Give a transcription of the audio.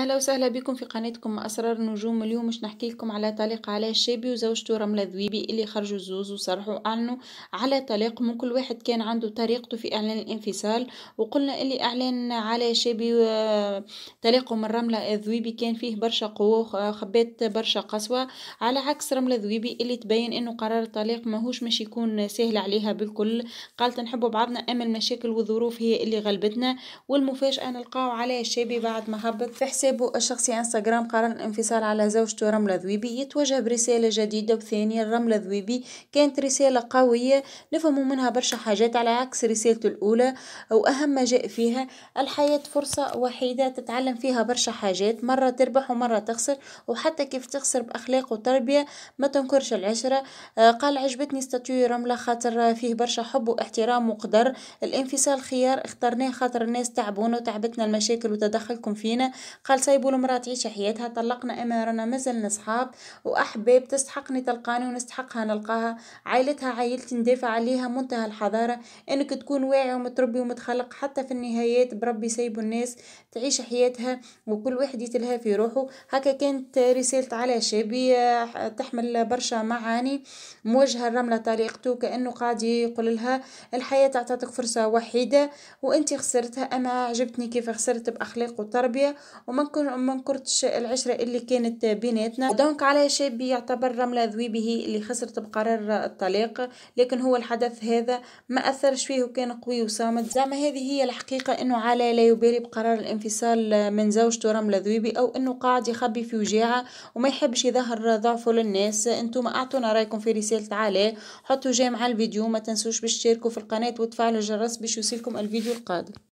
اهلا وسهلا بكم في قناتكم اسرار النجوم اليوم مش نحكي لكم على طلاق علاء الشابي وزوجته رمله ذويبي اللي خرجوا الزوز وصرحوا عنه على طلاقهم كل واحد كان عنده طريقته في اعلان الانفصال وقلنا اللي اعلان علاء الشابي آه، طلاقه من رمله ذويبي كان فيه برشا قوه آه، خبات برشا قسوه على عكس رمله ذويبي اللي تبين انه قرار الطلاق ماهوش مش يكون سهل عليها بالكل قالت نحبوا بعضنا اما المشاكل والظروف هي اللي غلبتنا والمفاجاه نلقاو علاء الشابي بعد ما هبط في حساب حسابه الشخصي انستغرام قرر الانفصال على زوجته رملة ذويبي يتوجه برسالة جديدة وثانية رملة ذويبي كانت رسالة قوية نفهموا منها برشا حاجات على عكس رسالته الأولى وأهم ما جاء فيها الحياة فرصة وحيدة تتعلم فيها برشا حاجات مرة تربح ومرة تخسر وحتى كيف تخسر بأخلاق وتربية ما تنكرش العشرة آه، قال عجبتني ستاتيو رملة خاطر فيه برشا حب واحترام وقدر الانفصال خيار اخترناه خاطر الناس تعبونا وتعبتنا المشاكل وتدخلكم فينا قال قال المرأة تعيش حياتها طلقنا إما رانا مازلنا صحاب وأحباب تستحقني تلقاني ونستحقها نلقاها عائلتها عائلتي ندافع عليها منتهى الحضارة إنك تكون واعي ومتربي ومتخلق حتى في النهايات بربي سيبوا الناس تعيش حياتها وكل واحد يتلها في روحه هكا كانت رسالة على شابي تحمل برشا معاني موجهة الرملة طريقته كأنه قاعد يقول لها الحياة تعطيك فرصة وحيدة وأنت خسرتها أما عجبتني كيف خسرت بأخلاق وتربية وما نكرتش العشرة اللي كانت بيناتنا دونك على شاب يعتبر رملة ذويبه اللي خسرت بقرار الطلاق لكن هو الحدث هذا ما أثرش فيه وكان قوي وصامد زعما هذه هي الحقيقة أنه علاء لا يبالي بقرار الانفصال من زوجته رملة ذويبي أو أنه قاعد يخبي في وجاعة وما يحبش يظهر ضعفه للناس أنتم أعطونا رأيكم في رسالة علاء حطوا جيم على الفيديو ما تنسوش باش تشاركوا في القناة وتفعلوا الجرس باش يوصلكم الفيديو القادم